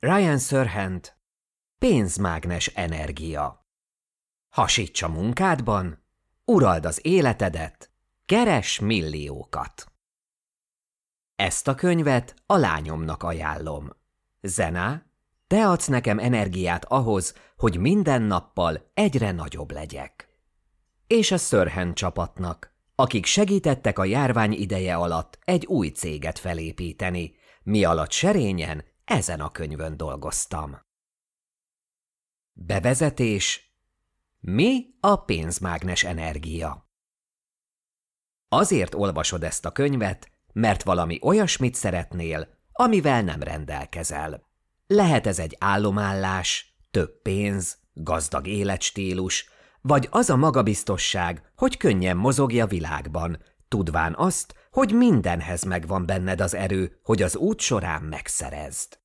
Ryan Sörhent Pénzmágnes energia Hasíts a munkádban, urald az életedet, keres milliókat. Ezt a könyvet a lányomnak ajánlom. Zená, te adsz nekem energiát ahhoz, hogy minden nappal egyre nagyobb legyek. És a Sörhent csapatnak, akik segítettek a járvány ideje alatt egy új céget felépíteni, mi alatt serényen ezen a könyvön dolgoztam. Bevezetés Mi a pénzmágnes energia? Azért olvasod ezt a könyvet, mert valami olyasmit szeretnél, amivel nem rendelkezel. Lehet ez egy állomállás, több pénz, gazdag életstílus, vagy az a magabiztosság, hogy könnyen mozogja a világban, tudván azt, hogy mindenhez megvan benned az erő, hogy az út során megszerezd.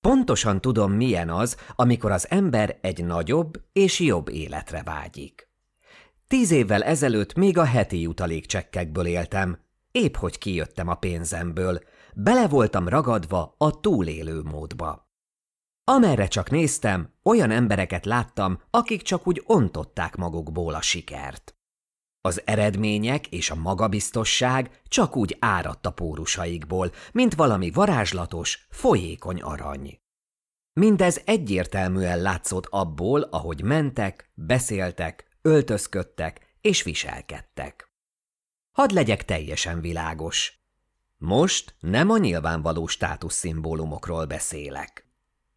Pontosan tudom, milyen az, amikor az ember egy nagyobb és jobb életre vágyik. Tíz évvel ezelőtt még a heti jutalékcsekkekből éltem, épp hogy kijöttem a pénzemből, bele voltam ragadva a túlélő módba. Amerre csak néztem, olyan embereket láttam, akik csak úgy ontották magukból a sikert. Az eredmények és a magabiztosság csak úgy áradt a pórusaikból, mint valami varázslatos, folyékony arany. Mindez egyértelműen látszott abból, ahogy mentek, beszéltek, öltözködtek és viselkedtek. Hadd legyek teljesen világos. Most nem a nyilvánvaló státuszszimbólumokról beszélek.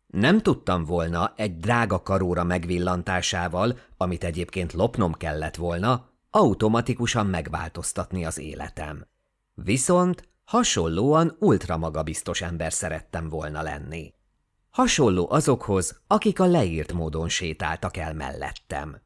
Nem tudtam volna egy drága karóra megvillantásával, amit egyébként lopnom kellett volna, automatikusan megváltoztatni az életem. Viszont hasonlóan ultramagabiztos ember szerettem volna lenni. Hasonló azokhoz, akik a leírt módon sétáltak el mellettem.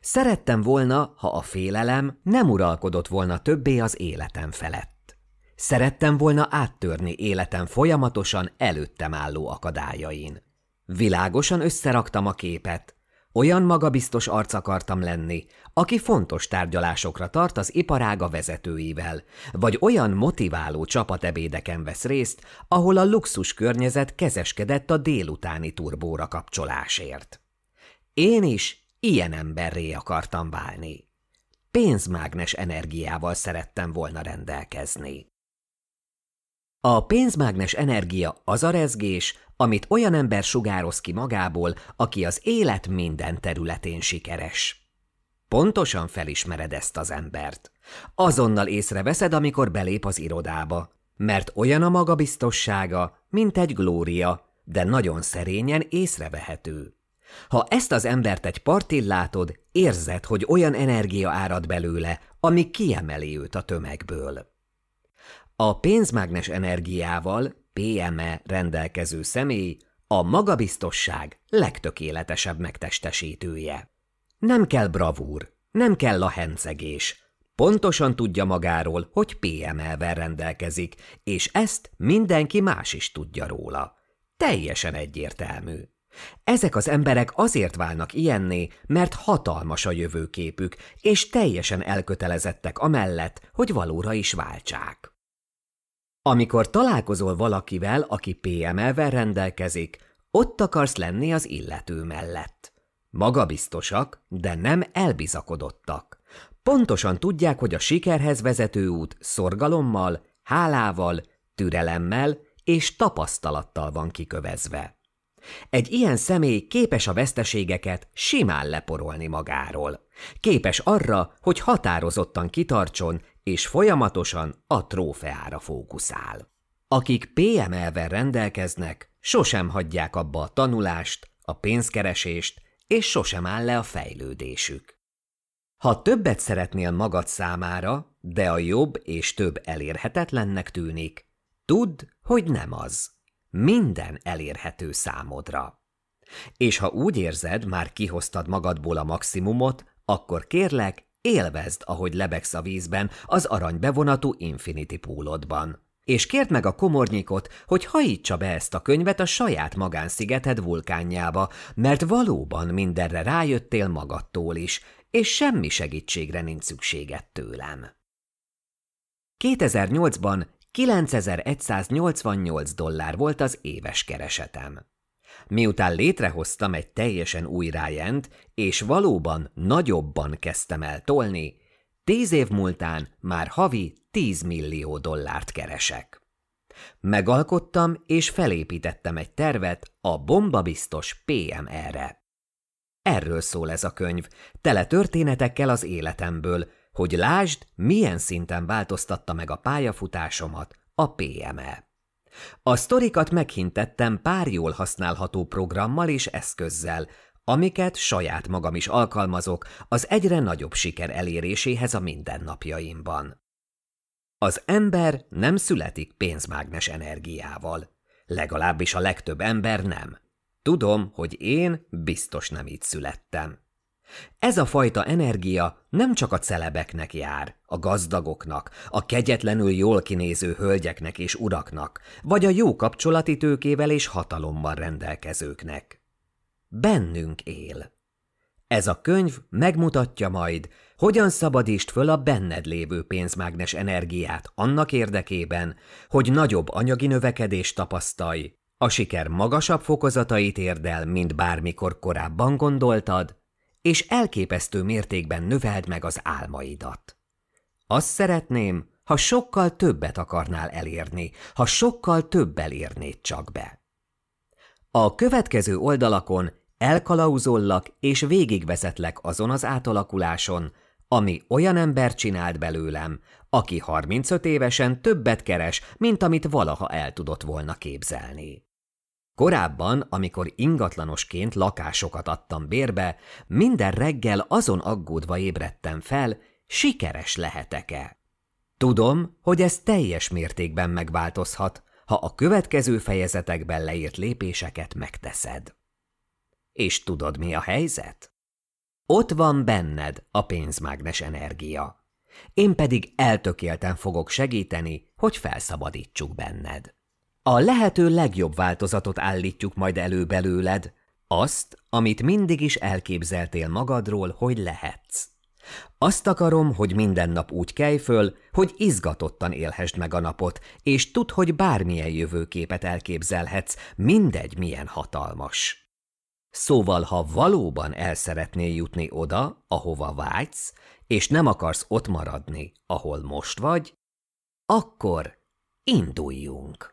Szerettem volna, ha a félelem nem uralkodott volna többé az életem felett. Szerettem volna áttörni életem folyamatosan előttem álló akadályain. Világosan összeraktam a képet, olyan magabiztos arc akartam lenni, aki fontos tárgyalásokra tart az iparága vezetőivel, vagy olyan motiváló csapatebédeken vesz részt, ahol a luxus környezet kezeskedett a délutáni turbóra kapcsolásért. Én is ilyen emberré akartam válni. Pénzmágnes energiával szerettem volna rendelkezni. A pénzmágnes energia az a rezgés, amit olyan ember sugároz ki magából, aki az élet minden területén sikeres. Pontosan felismered ezt az embert. Azonnal észreveszed, amikor belép az irodába, mert olyan a magabiztossága, mint egy glória, de nagyon szerényen észrevehető. Ha ezt az embert egy partin látod, érzed, hogy olyan energia árad belőle, ami kiemeli őt a tömegből. A pénzmágnes energiával, PME rendelkező személy a magabiztosság legtökéletesebb megtestesítője. Nem kell bravúr, nem kell a hencegés. Pontosan tudja magáról, hogy PML-vel rendelkezik, és ezt mindenki más is tudja róla. Teljesen egyértelmű. Ezek az emberek azért válnak ilyenné, mert hatalmas a jövőképük, és teljesen elkötelezettek amellett, hogy valóra is váltsák. Amikor találkozol valakivel, aki PML-vel rendelkezik, ott akarsz lenni az illető mellett. Magabiztosak, de nem elbizakodottak. Pontosan tudják, hogy a sikerhez vezető út szorgalommal, hálával, türelemmel és tapasztalattal van kikövezve. Egy ilyen személy képes a veszteségeket simán leporolni magáról. Képes arra, hogy határozottan kitartson és folyamatosan a trófeára fókuszál. Akik PML-vel rendelkeznek, sosem hagyják abba a tanulást, a pénzkeresést, és sosem áll le a fejlődésük. Ha többet szeretnél magad számára, de a jobb és több elérhetetlennek tűnik, tudd, hogy nem az. Minden elérhető számodra. És ha úgy érzed, már kihoztad magadból a maximumot, akkor kérlek, Élvezd, ahogy lebegsz a vízben, az arany bevonatú Infinity púlodban. És kérd meg a komornyikot, hogy hajítsa be ezt a könyvet a saját magánszigeted vulkánjába, mert valóban mindenre rájöttél magadtól is, és semmi segítségre nincs szükséged tőlem. 2008-ban 9188 dollár volt az éves keresetem. Miután létrehoztam egy teljesen új rájent, és valóban nagyobban kezdtem el tolni, tíz év múltán már havi 10 millió dollárt keresek. Megalkottam és felépítettem egy tervet a bombabiztos PMR-re. Erről szól ez a könyv, tele történetekkel az életemből, hogy lásd, milyen szinten változtatta meg a pályafutásomat a PME. A sztorikat meghintettem pár jól használható programmal és eszközzel, amiket saját magam is alkalmazok az egyre nagyobb siker eléréséhez a mindennapjaimban. Az ember nem születik pénzmágnes energiával. Legalábbis a legtöbb ember nem. Tudom, hogy én biztos nem így születtem. Ez a fajta energia nem csak a celebeknek jár, a gazdagoknak, a kegyetlenül jól kinéző hölgyeknek és uraknak, vagy a jó kapcsolati tőkével és hatalommal rendelkezőknek. Bennünk él. Ez a könyv megmutatja majd, hogyan szabadítsd föl a benned lévő pénzmágnes energiát annak érdekében, hogy nagyobb anyagi növekedést tapasztalj, a siker magasabb fokozatait érdel, el, mint bármikor korábban gondoltad, és elképesztő mértékben növeld meg az álmaidat. Azt szeretném, ha sokkal többet akarnál elérni, ha sokkal többel érnéd csak be. A következő oldalakon elkalauzollak és végigvezetlek azon az átalakuláson, ami olyan ember csinált belőlem, aki 35 évesen többet keres, mint amit valaha el tudott volna képzelni. Korábban, amikor ingatlanosként lakásokat adtam bérbe, minden reggel azon aggódva ébredtem fel, sikeres lehetek-e. Tudom, hogy ez teljes mértékben megváltozhat, ha a következő fejezetekben leírt lépéseket megteszed. És tudod, mi a helyzet? Ott van benned a pénzmágnes energia. Én pedig eltökélten fogok segíteni, hogy felszabadítsuk benned. A lehető legjobb változatot állítjuk majd elő belőled, azt, amit mindig is elképzeltél magadról, hogy lehetsz. Azt akarom, hogy minden nap úgy kelj föl, hogy izgatottan élhessd meg a napot, és tudd, hogy bármilyen jövőképet elképzelhetsz, mindegy milyen hatalmas. Szóval, ha valóban el szeretnél jutni oda, ahova vágysz, és nem akarsz ott maradni, ahol most vagy, akkor induljunk.